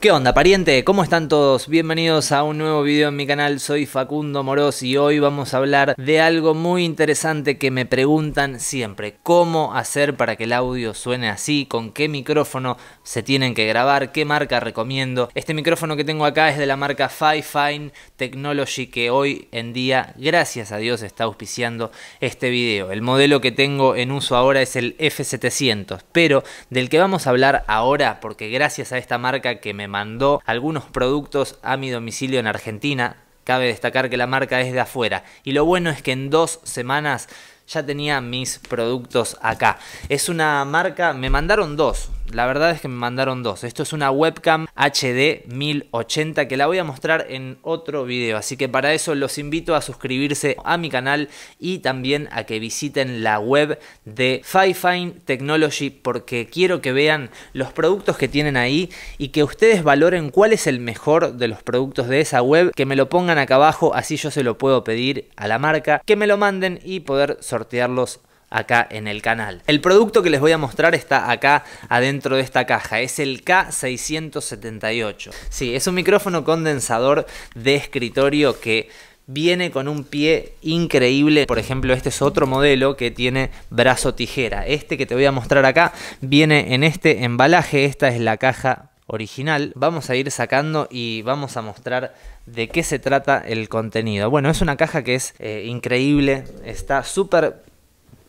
¿Qué onda, pariente? ¿Cómo están todos? Bienvenidos a un nuevo video en mi canal, soy Facundo Moros y hoy vamos a hablar de algo muy interesante que me preguntan siempre, cómo hacer para que el audio suene así, con qué micrófono se tienen que grabar, qué marca recomiendo. Este micrófono que tengo acá es de la marca Fifine Technology que hoy en día, gracias a Dios, está auspiciando este video. El modelo que tengo en uso ahora es el F700, pero del que vamos a hablar ahora, porque gracias a esta marca que me mandó algunos productos a mi domicilio en Argentina. Cabe destacar que la marca es de afuera. Y lo bueno es que en dos semanas ya tenía mis productos acá. Es una marca, me mandaron dos, la verdad es que me mandaron dos. Esto es una webcam HD 1080 que la voy a mostrar en otro video. Así que para eso los invito a suscribirse a mi canal y también a que visiten la web de Fifine Technology porque quiero que vean los productos que tienen ahí y que ustedes valoren cuál es el mejor de los productos de esa web. Que me lo pongan acá abajo, así yo se lo puedo pedir a la marca. Que me lo manden y poder sortearlos acá en el canal. El producto que les voy a mostrar está acá adentro de esta caja, es el K678. Sí, es un micrófono condensador de escritorio que viene con un pie increíble. Por ejemplo, este es otro modelo que tiene brazo tijera. Este que te voy a mostrar acá viene en este embalaje. Esta es la caja original. Vamos a ir sacando y vamos a mostrar de qué se trata el contenido. Bueno, es una caja que es eh, increíble, está súper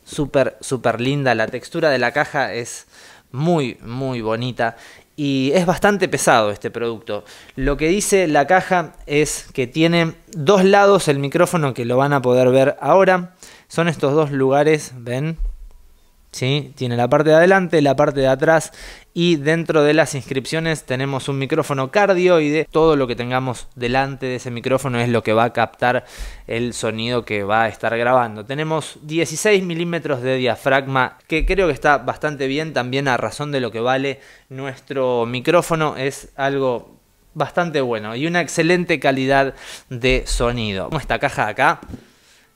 súper, súper linda. La textura de la caja es muy, muy bonita. Y es bastante pesado este producto. Lo que dice la caja es que tiene dos lados el micrófono que lo van a poder ver ahora. Son estos dos lugares, ven, ¿sí? Tiene la parte de adelante, la parte de atrás y dentro de las inscripciones tenemos un micrófono cardioide. Todo lo que tengamos delante de ese micrófono es lo que va a captar el sonido que va a estar grabando. Tenemos 16 milímetros de diafragma que creo que está bastante bien también a razón de lo que vale nuestro micrófono. Es algo bastante bueno y una excelente calidad de sonido. esta caja de acá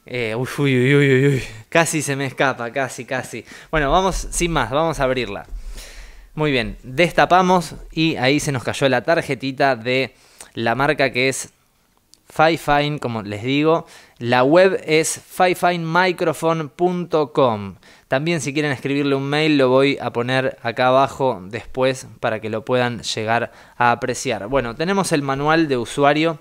eh, uy, uy, uy, uy, Casi se me escapa, casi, casi. Bueno, vamos, sin más, vamos a abrirla. Muy bien, destapamos y ahí se nos cayó la tarjetita de la marca que es FiFine, como les digo. La web es fifinemicrophone.com. También si quieren escribirle un mail lo voy a poner acá abajo después para que lo puedan llegar a apreciar. Bueno, tenemos el manual de usuario,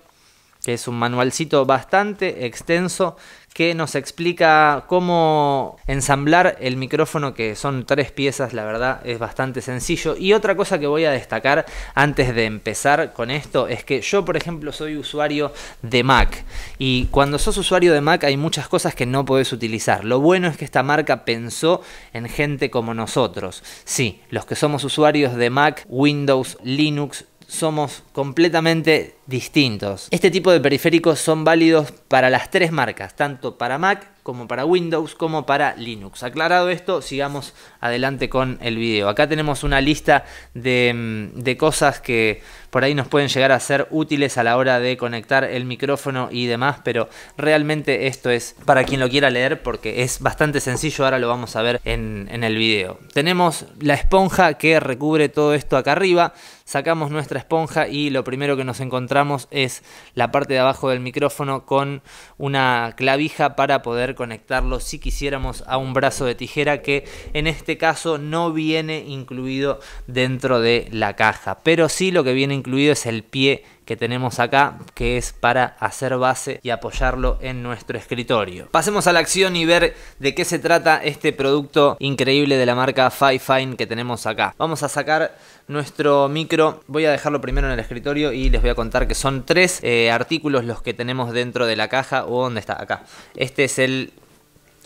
que es un manualcito bastante extenso que nos explica cómo ensamblar el micrófono, que son tres piezas, la verdad es bastante sencillo. Y otra cosa que voy a destacar antes de empezar con esto es que yo, por ejemplo, soy usuario de Mac. Y cuando sos usuario de Mac hay muchas cosas que no podés utilizar. Lo bueno es que esta marca pensó en gente como nosotros. Sí, los que somos usuarios de Mac, Windows, Linux, somos completamente distintos. Este tipo de periféricos son válidos para las tres marcas, tanto para Mac como para Windows, como para Linux. Aclarado esto, sigamos adelante con el video. Acá tenemos una lista mm, de, cosas que por ahí nos pueden llegar a ser útiles a la hora de conectar el micrófono y demás, pero realmente esto es para quien lo quiera leer porque es bastante sencillo, ahora lo vamos a ver en, en el video. Tenemos la esponja que recubre todo esto acá arriba, sacamos nuestra esponja y lo primero que nos encontramos es la parte de abajo del micrófono con una clavija para poder conectarlo si quisiéramos a un brazo de tijera que en este caso no viene incluido dentro de la caja. Pero sí lo que viene incluido es el pie que tenemos acá, que es para hacer base y apoyarlo en nuestro escritorio. Pasemos a la acción y ver de qué se trata este producto increíble de la marca Fifine que tenemos acá. Vamos a sacar nuestro micro, voy a dejarlo primero en el escritorio y les voy a contar que son tres eh, artículos los que tenemos dentro de la caja o dónde está, acá. Este es el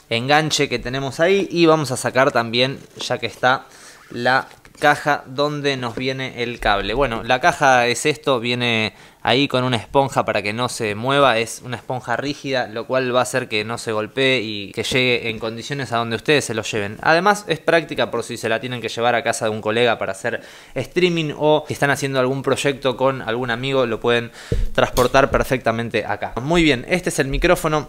enganche que tenemos ahí y vamos a sacar también, ya que está la caja donde nos viene el cable. Bueno, la caja es esto, viene ahí con una esponja para que no se mueva, es una esponja rígida, lo cual va a hacer que no se golpee y que llegue en condiciones a donde ustedes se lo lleven. Además, es práctica por si se la tienen que llevar a casa de un colega para hacer streaming o si están haciendo algún proyecto con algún amigo, lo pueden transportar perfectamente acá. Muy bien, este es el micrófono.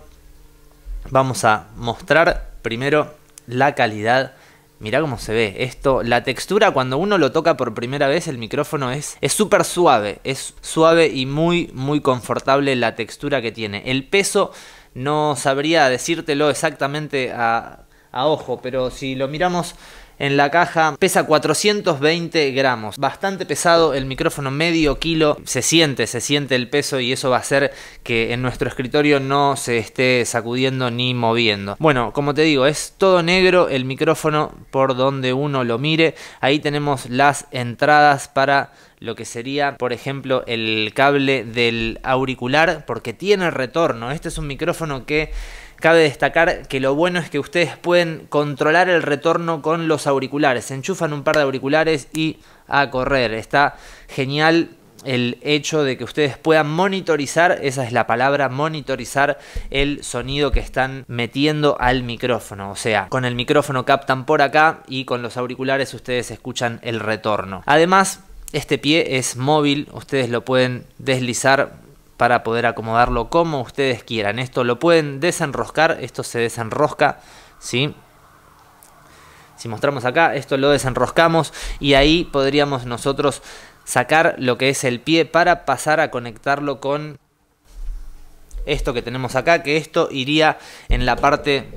Vamos a mostrar primero la calidad Mirá cómo se ve esto. La textura cuando uno lo toca por primera vez el micrófono es súper suave. Es suave y muy muy confortable la textura que tiene. El peso no sabría decírtelo exactamente a ojo, pero si lo miramos en la caja, pesa 420 gramos, bastante pesado, el micrófono medio kilo, se siente, se siente el peso y eso va a hacer que en nuestro escritorio no se esté sacudiendo ni moviendo. Bueno, como te digo, es todo negro el micrófono por donde uno lo mire, ahí tenemos las entradas para lo que sería, por ejemplo, el cable del auricular, porque tiene retorno, este es un micrófono que Cabe destacar que lo bueno es que ustedes pueden controlar el retorno con los auriculares. enchufan un par de auriculares y a correr. Está genial el hecho de que ustedes puedan monitorizar, esa es la palabra, monitorizar el sonido que están metiendo al micrófono. O sea, con el micrófono captan por acá y con los auriculares ustedes escuchan el retorno. Además, este pie es móvil, ustedes lo pueden deslizar para poder acomodarlo como ustedes quieran. Esto lo pueden desenroscar, esto se desenrosca, ¿sí? Si mostramos acá, esto lo desenroscamos y ahí podríamos nosotros sacar lo que es el pie para pasar a conectarlo con esto que tenemos acá, que esto iría en la parte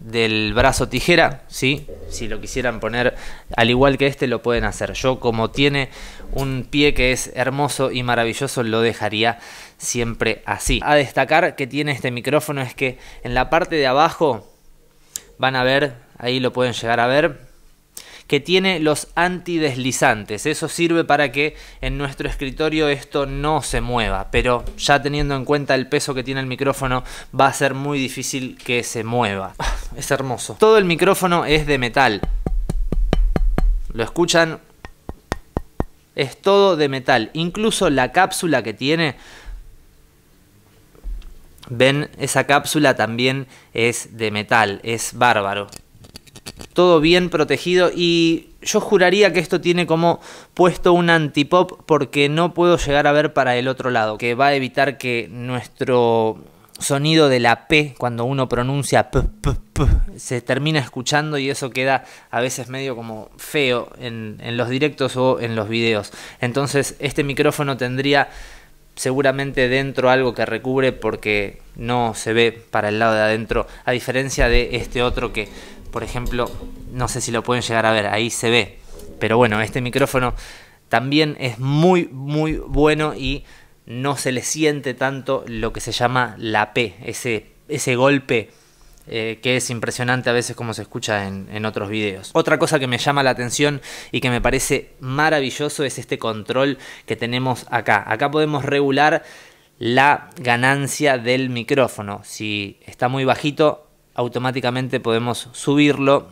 del brazo tijera, ¿sí? si lo quisieran poner al igual que este, lo pueden hacer. Yo como tiene un pie que es hermoso y maravilloso, lo dejaría siempre así. A destacar que tiene este micrófono es que en la parte de abajo van a ver, ahí lo pueden llegar a ver, que tiene los antideslizantes. Eso sirve para que en nuestro escritorio esto no se mueva, pero ya teniendo en cuenta el peso que tiene el micrófono va a ser muy difícil que se mueva. Ah, es hermoso. Todo el micrófono es de metal. Lo escuchan. Es todo de metal. Incluso la cápsula que tiene ven esa cápsula también es de metal, es bárbaro todo bien protegido y yo juraría que esto tiene como puesto un antipop porque no puedo llegar a ver para el otro lado, que va a evitar que nuestro sonido de la P cuando uno pronuncia p, p se termina escuchando y eso queda a veces medio como feo en, en los directos o en los videos. Entonces este micrófono tendría seguramente dentro algo que recubre porque no se ve para el lado de adentro, a diferencia de este otro que por ejemplo, no sé si lo pueden llegar a ver, ahí se ve. Pero bueno, este micrófono también es muy, muy bueno y no se le siente tanto lo que se llama la P, ese, ese golpe eh, que es impresionante a veces como se escucha en, en, otros videos. Otra cosa que me llama la atención y que me parece maravilloso es este control que tenemos acá. Acá podemos regular la ganancia del micrófono. Si está muy bajito, automáticamente podemos subirlo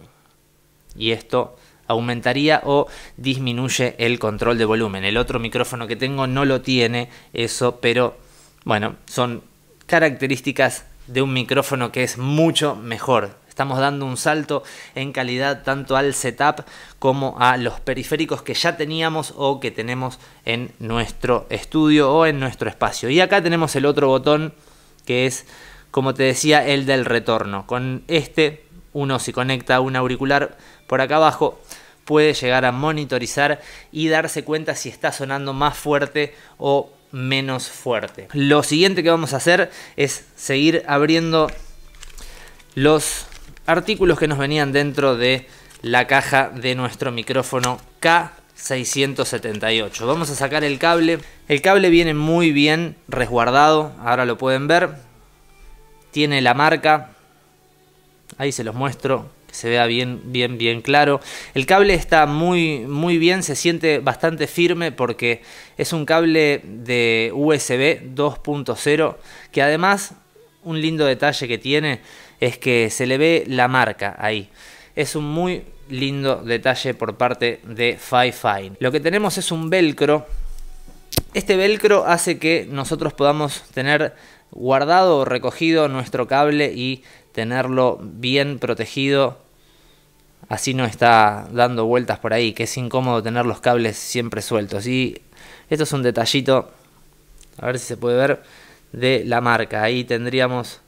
y esto aumentaría o disminuye el control de volumen. El otro micrófono que tengo no lo tiene eso, pero bueno, son características de un micrófono que es mucho mejor. Estamos dando un salto en calidad tanto al setup como a los periféricos que ya teníamos o que tenemos en nuestro estudio o en nuestro espacio. Y acá tenemos el otro botón que es como te decía, el del retorno. Con este, uno si conecta un auricular por acá abajo, puede llegar a monitorizar y darse cuenta si está sonando más fuerte o menos fuerte. Lo siguiente que vamos a hacer es seguir abriendo los artículos que nos venían dentro de la caja de nuestro micrófono K678. Vamos a sacar el cable. El cable viene muy bien resguardado, ahora lo pueden ver tiene la marca. Ahí se los muestro, que se vea bien, bien, bien claro. El cable está muy, muy bien, se siente bastante firme porque es un cable de USB 2.0 que además un lindo detalle que tiene es que se le ve la marca ahí. Es un muy lindo detalle por parte de FiFine. Lo que tenemos es un velcro. Este velcro hace que nosotros podamos tener guardado o recogido nuestro cable y tenerlo bien protegido. Así no está dando vueltas por ahí, que es incómodo tener los cables siempre sueltos. Y esto es un detallito, a ver si se puede ver, de la marca. Ahí tendríamos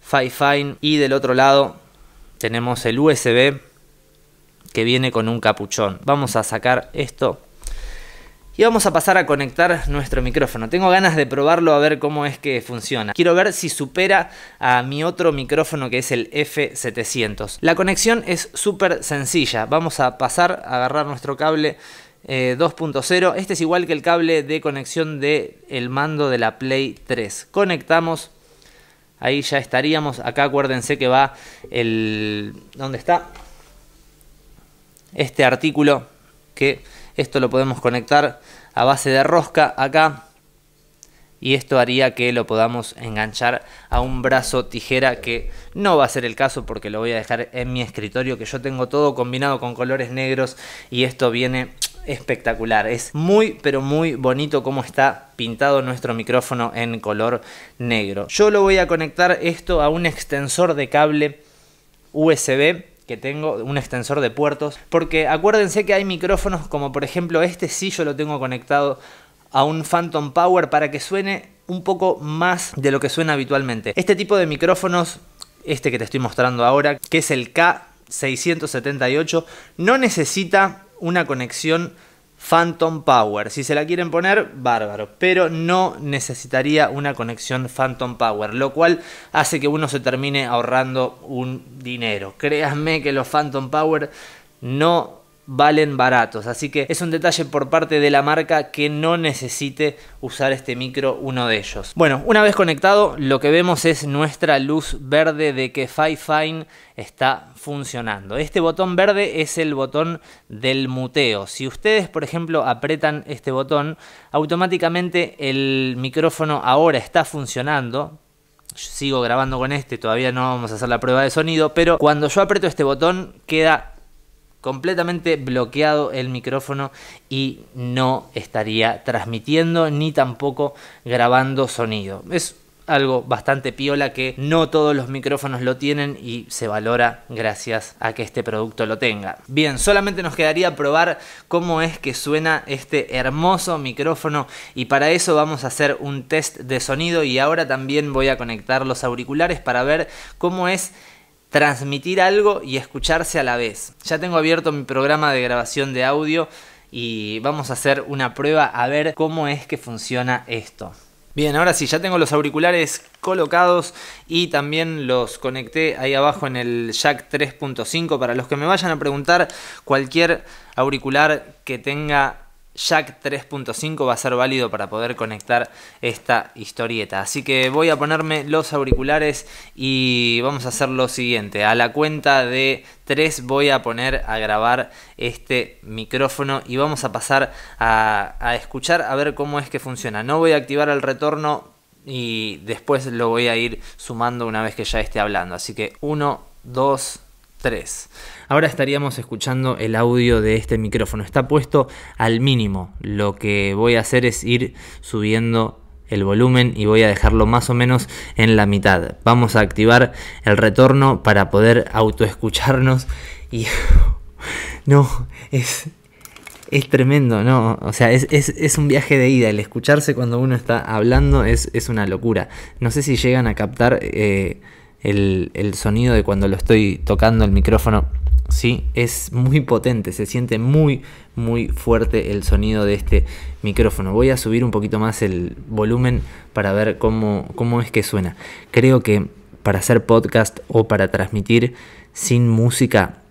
Fifine y del otro lado tenemos el USB que viene con un capuchón. Vamos a sacar esto y vamos a pasar a conectar nuestro micrófono. Tengo ganas de probarlo a ver cómo es que funciona. Quiero ver si supera a mi otro micrófono que es el F700. La conexión es súper sencilla. Vamos a pasar a agarrar nuestro cable 2.0. Eh, este es igual que el cable de conexión del el mando de la Play 3. Conectamos. Ahí ya estaríamos. Acá acuérdense que va el... ¿Dónde está? Este artículo que esto lo podemos conectar a base de rosca acá. Y esto haría que lo podamos enganchar a un brazo tijera que no va a ser el caso porque lo voy a dejar en mi escritorio que yo tengo todo combinado con colores negros y esto viene espectacular. Es muy, pero muy bonito cómo está pintado nuestro micrófono en color negro. Yo lo voy a conectar esto a un extensor de cable USB que tengo, un extensor de puertos, porque acuérdense que hay micrófonos como por ejemplo este, sí yo lo tengo conectado a un Phantom Power para que suene un poco más de lo que suena habitualmente. Este tipo de micrófonos, este que te estoy mostrando ahora, que es el K678, no necesita una conexión Phantom Power. Si se la quieren poner, bárbaro, pero no necesitaría una conexión Phantom Power, lo cual hace que uno se termine ahorrando un dinero. Créanme que los Phantom Power no valen baratos. Así que es un detalle por parte de la marca que no necesite usar este micro uno de ellos. Bueno, una vez conectado lo que vemos es nuestra luz verde de que FiFine está funcionando. Este botón verde es el botón del muteo. Si ustedes por ejemplo apretan este botón, automáticamente el micrófono ahora está funcionando, sigo grabando con este, todavía no vamos a hacer la prueba de sonido, pero cuando yo aprieto este botón queda completamente bloqueado el micrófono y no estaría transmitiendo ni tampoco grabando sonido. Es algo bastante piola que no todos los micrófonos lo tienen y se valora gracias a que este producto lo tenga. Bien, solamente nos quedaría probar cómo es que suena este hermoso micrófono y para eso vamos a hacer un test de sonido y ahora también voy a conectar los auriculares para ver cómo es transmitir algo y escucharse a la vez. Ya tengo abierto mi programa de grabación de audio y vamos a hacer una prueba a ver cómo es que funciona esto. Bien, ahora sí, ya tengo los auriculares colocados y también los conecté ahí abajo en el jack 3.5 para los que me vayan a preguntar cualquier auricular que tenga Jack 3.5 va a ser válido para poder conectar esta historieta. Así que voy a ponerme los auriculares y vamos a hacer lo siguiente. A la cuenta de 3 voy a poner a grabar este micrófono y vamos a pasar a, escuchar a ver cómo es que funciona. No voy a activar el retorno y después lo voy a ir sumando una vez que ya esté hablando. Así que 1, 2, 3. Ahora estaríamos escuchando el audio de este micrófono. Está puesto al mínimo. Lo que voy a hacer es ir subiendo el volumen y voy a dejarlo más o menos en la mitad. Vamos a activar el retorno para poder autoescucharnos y... no, es... Es tremendo, ¿no? O sea, es, un viaje de ida. El escucharse cuando uno está hablando es, es una locura. No sé si llegan a captar... Eh, el, sonido de cuando lo estoy tocando el micrófono. ¿sí? Es muy potente, se siente muy, muy fuerte el sonido de este micrófono. Voy a subir un poquito más el volumen para ver cómo, cómo es que suena. Creo que para hacer podcast o para transmitir sin música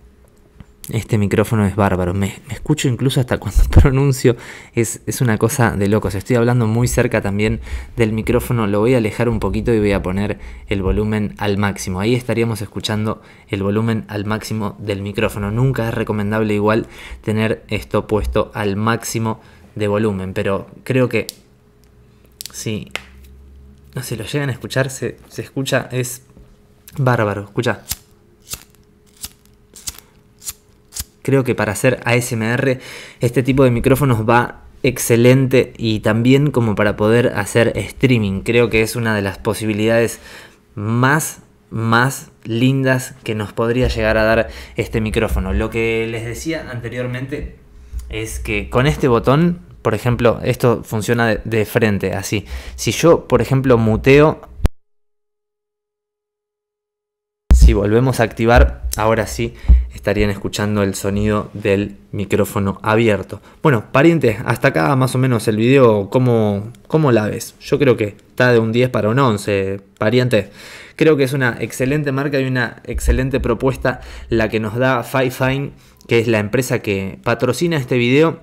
este micrófono es bárbaro, me, escucho incluso hasta cuando pronuncio, es, una cosa de locos. Estoy hablando muy cerca también del micrófono, lo voy a alejar un poquito y voy a poner el volumen al máximo. Ahí estaríamos escuchando el volumen al máximo del micrófono. Nunca es recomendable igual tener esto puesto al máximo de volumen, pero creo que si, no se lo llegan a escuchar, se, se escucha, es bárbaro, escucha. Creo que para hacer ASMR este tipo de micrófonos va excelente y también como para poder hacer streaming. Creo que es una de las posibilidades más más lindas que nos podría llegar a dar este micrófono. Lo que les decía anteriormente es que con este botón, por ejemplo, esto funciona de, frente, así. Si yo, por ejemplo, muteo si volvemos a activar, ahora sí, estarían escuchando el sonido del micrófono abierto. Bueno, parientes, hasta acá más o menos el video, ¿cómo, cómo la ves? Yo creo que está de un 10 para un 11, parientes. Creo que es una excelente marca y una excelente propuesta la que nos da FiFine, que es la empresa que patrocina este video.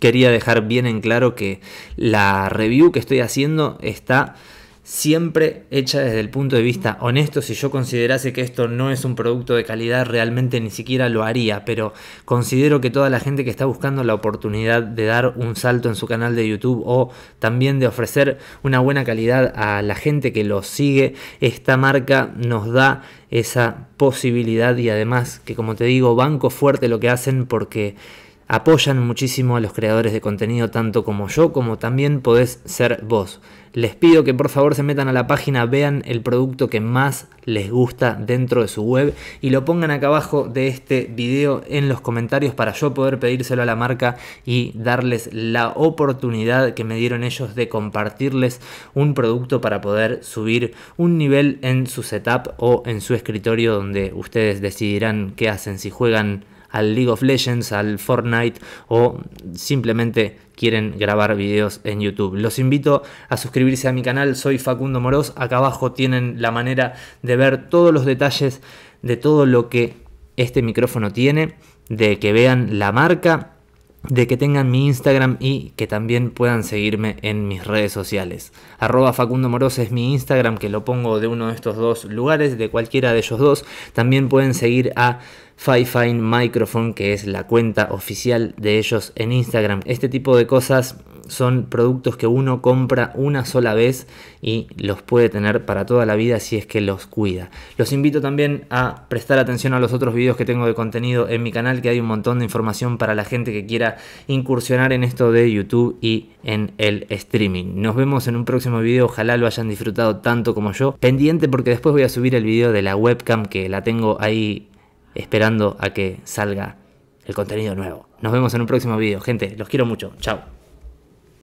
Quería dejar bien en claro que la review que estoy haciendo está siempre hecha desde el punto de vista honesto. Si yo considerase que esto no es un producto de calidad, realmente ni siquiera lo haría, pero considero que toda la gente que está buscando la oportunidad de dar un salto en su canal de YouTube o también de ofrecer una buena calidad a la gente que lo sigue, esta marca nos da esa posibilidad y además que como te digo, banco fuerte lo que hacen porque apoyan muchísimo a los creadores de contenido tanto como yo como también podés ser vos. Les pido que por favor se metan a la página, vean el producto que más les gusta dentro de su web y lo pongan acá abajo de este video en los comentarios para yo poder pedírselo a la marca y darles la oportunidad que me dieron ellos de compartirles un producto para poder subir un nivel en su setup o en su escritorio donde ustedes decidirán qué hacen, si juegan al League of Legends, al Fortnite o simplemente quieren grabar videos en YouTube. Los invito a suscribirse a mi canal, soy Facundo Moros, acá abajo tienen la manera de ver todos los detalles de todo lo que este micrófono tiene, de que vean la marca, de que tengan mi Instagram y que también puedan seguirme en mis redes sociales. Arroba Facundo Moros es mi Instagram, que lo pongo de uno de estos dos lugares, de cualquiera de ellos dos. También pueden seguir a Fifine Microphone, que es la cuenta oficial de ellos en Instagram. Este tipo de cosas son productos que uno compra una sola vez y los puede tener para toda la vida si es que los cuida. Los invito también a prestar atención a los otros videos que tengo de contenido en mi canal, que hay un montón de información para la gente que quiera incursionar en esto de YouTube y en el streaming. Nos vemos en un próximo video, ojalá lo hayan disfrutado tanto como yo. Pendiente porque después voy a subir el video de la webcam que la tengo ahí esperando a que salga el contenido nuevo. Nos vemos en un próximo video, gente. Los quiero mucho. Chao.